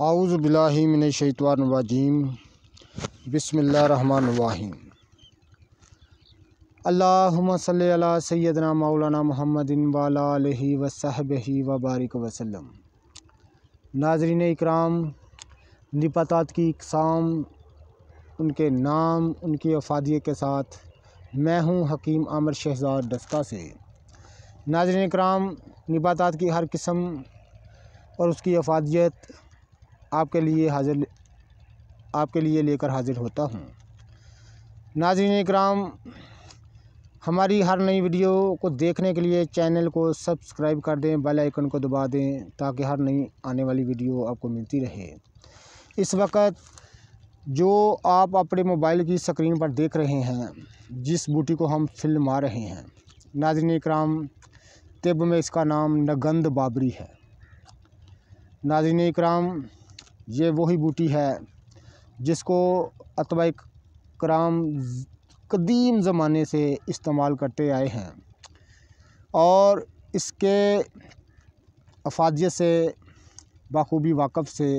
आउज़बिल्लिमिनशैतवानवाजीम बसमिल्लाम अल्लाहुम्मा सल्ली अला सैदना मौलाना मोहम्मदिन वाला वसहब बारिक वसलम नाजरीन इकराम निपतात की इकसाम उनके नाम उनकी अफादिय के साथ मैं हूँ हकीम आमिर शहजाद दस्ता से नाजरन इकराम निपतात की हर किस्म और उसकी अफादियत आपके लिए हाजिर आपके लिए लेकर हाजिर होता हूँ नाजीन कराम हमारी हर नई वीडियो को देखने के लिए चैनल को सब्सक्राइब कर दें बेल आइकन को दबा दें ताकि हर नई आने वाली वीडियो आपको मिलती रहे इस वक्त जो आप अपने मोबाइल की स्क्रीन पर देख रहे हैं जिस बूटी को हम फिल्म आ रहे हैं नाजन कराम तिब में इसका नाम नगंद बाबरी है नाजन कराम ये वही बूटी है जिसको अतवा कराम कदीम ज़माने से इस्तेमाल करते आए हैं और इसके अफादियत से बाखूबी वाकफ़ से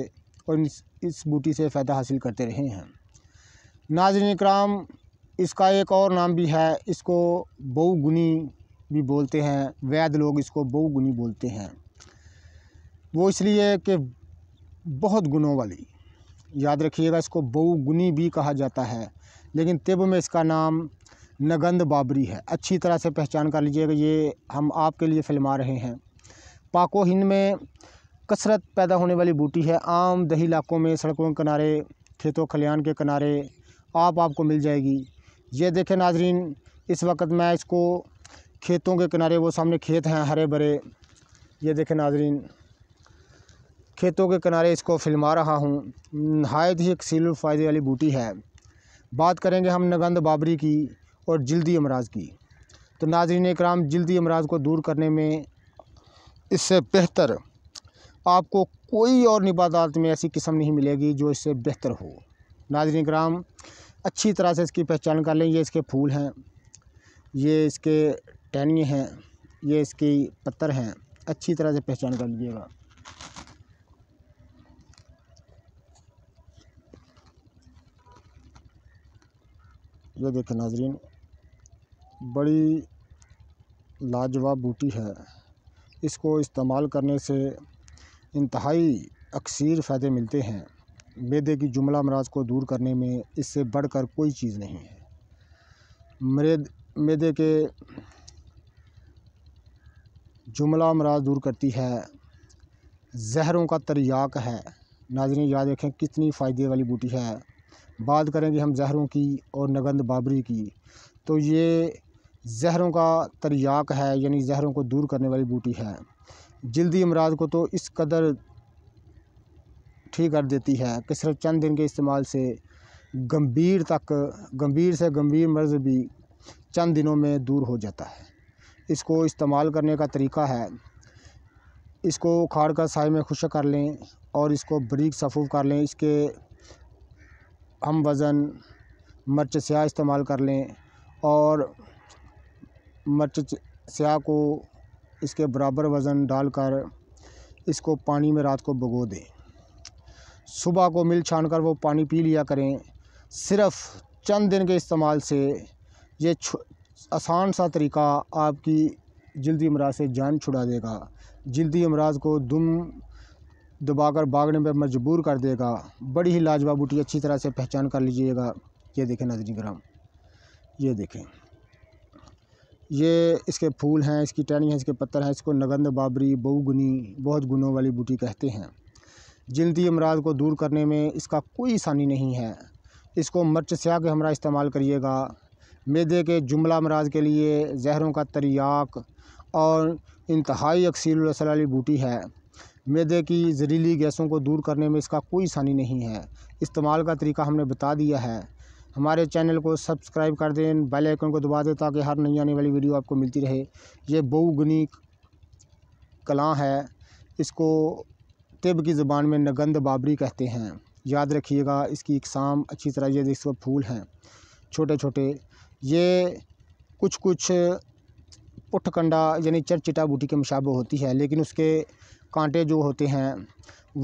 और इस बूटी से फ़ायदा हासिल करते रहे हैं नाजन कराम इसका एक और नाम भी है इसको बहुगुनी भी बोलते हैं वैद लोग इसको बहुगुनी बोलते हैं वो इसलिए कि बहुत गुणों वाली याद रखिएगा इसको बहुगुनी भी कहा जाता है लेकिन तिब में इसका नाम नगंद बाबरी है अच्छी तरह से पहचान कर लीजिएगा ये हम आपके लिए फिल्मा रहे हैं पाको हिंद में कसरत पैदा होने वाली बूटी है आम दही इलाकों में सड़कों के किनारे खेतों खलियान के किनारे आप आपको मिल जाएगी ये देखें नाजरीन इस वक्त मैं इसको खेतों के किनारे वो सामने खेत हैं हरे भरे ये देखें नाजरीन खेतों के किनारे इसको फिल्मा रहा हूँ नहायत ही एक सील फ़ायदे वाली बूटी है बात करेंगे हम नगंद बाबरी की और जल्दी अमराज की तो नाजरीन कराम जल्दी अमराज को दूर करने में इससे बेहतर आपको कोई और निबादात में ऐसी किस्म नहीं मिलेगी जो इससे बेहतर हो नाजरीन कराम अच्छी तरह से इसकी पहचान कर लें ये इसके फूल हैं ये इसके टहनिए हैं ये इसकी पत्थर हैं अच्छी तरह से पहचान कर लीजिएगा ये देखें नाजरीन बड़ी लाजवाब बूटी है इसको इस्तेमाल करने से इंतहाई अक्सर फ़ायदे मिलते हैं मैदे की जुमला अमराज को दूर करने में इससे बढ़कर कोई चीज़ नहीं है मरेद मैदे के जुमला अमराज दूर करती है जहरों का तरियाक है नाजरीन याद रखें कितनी फ़ायदे वाली बूटी है बात करेंगे हम जहरों की और नगंद बाबरी की तो ये जहरों का तरियाक है यानी जहरों को दूर करने वाली बूटी है जल्दी अमराज को तो इस कदर ठीक कर देती है कि सिर्फ चंद दिन के इस्तेमाल से गंभीर तक गंभीर से गंभीर मर्ज भी चंद दिनों में दूर हो जाता है इसको इस्तेमाल करने का तरीका है इसको उखाड़ कर साय में खुशक कर लें और इसको बरीक सफ़ूफ कर लें इसके हम वज़न मिर्च स्याह इस्तेमाल कर लें और मिर्च स्याह को इसके बराबर वज़न डालकर इसको पानी में रात को भगो दें सुबह को मिल छान कर वो पानी पी लिया करें सिर्फ़ चंद दिन के इस्तेमाल से ये आसान सा तरीका आपकी जल्दी अमराज से जान छुड़ा देगा जल्दी अमराज को दुम दबाकर भागने पर मजबूर कर देगा बड़ी ही लाजवाब बूटी अच्छी तरह से पहचान कर लीजिएगा ये देखें नजरी ग्राम ये देखें ये इसके फूल हैं इसकी टहनी है इसके पत्थर हैं इसको नगंद बाबरी बहुगुनी बहुत गुणों वाली बूटी कहते हैं जिनती अमराज को दूर करने में इसका कोई आसानी नहीं है इसको मर्च स्याह के हमरा इस्तेमाल करिएगा मैदे के जुमला अमराज के लिए जहरों का तरियाक और इंतहाई अक्सर वाली बूटी है मैदे की ज़हरीली गैसों को दूर करने में इसका कोई आसानी नहीं है इस्तेमाल का तरीका हमने बता दिया है हमारे चैनल को सब्सक्राइब कर दें बेल आइकन को दबा दें ताकि हर नई आने वाली वीडियो आपको मिलती रहे ये बहुगुनी कला है इसको तिब की ज़बान में नगंद बाबरी कहते हैं याद रखिएगा इसकी इकसाम अच्छी तरह ये इसको फूल हैं छोटे छोटे ये कुछ कुछ उठकंडा यानी चटचिटा बूटी के मुशाबे होती है लेकिन उसके कांटे जो होते हैं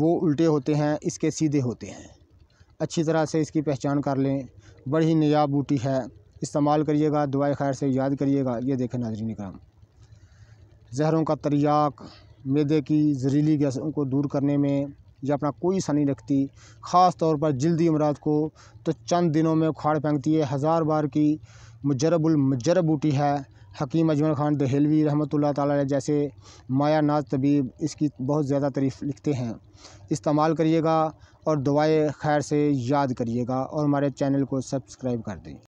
वो उल्टे होते हैं इसके सीधे होते हैं अच्छी तरह से इसकी पहचान कर लें बड़ी नयाब बूटी है इस्तेमाल करिएगा दुआ खैर से याद करिएगा ये देखें नाजरीन कराम जहरों का तरियाक मैदे की जहरीली गैसों को दूर करने में यह अपना कोई सनी रखती ख़ास तौर पर जल्दी अमराज को तो चंद दिनों में उखाड़ फेंकती है हज़ार बार की मुजरबुलमजरब बूटी है हकीम अजमल ख़ान दहलवी रहमत ताली जैसे माया नाज तबीब इसकी बहुत ज़्यादा तरीफ़ लिखते हैं इस्तेमाल करिएगा और दुआए खैर से याद करिएगा और हमारे चैनल को सब्सक्राइब कर दें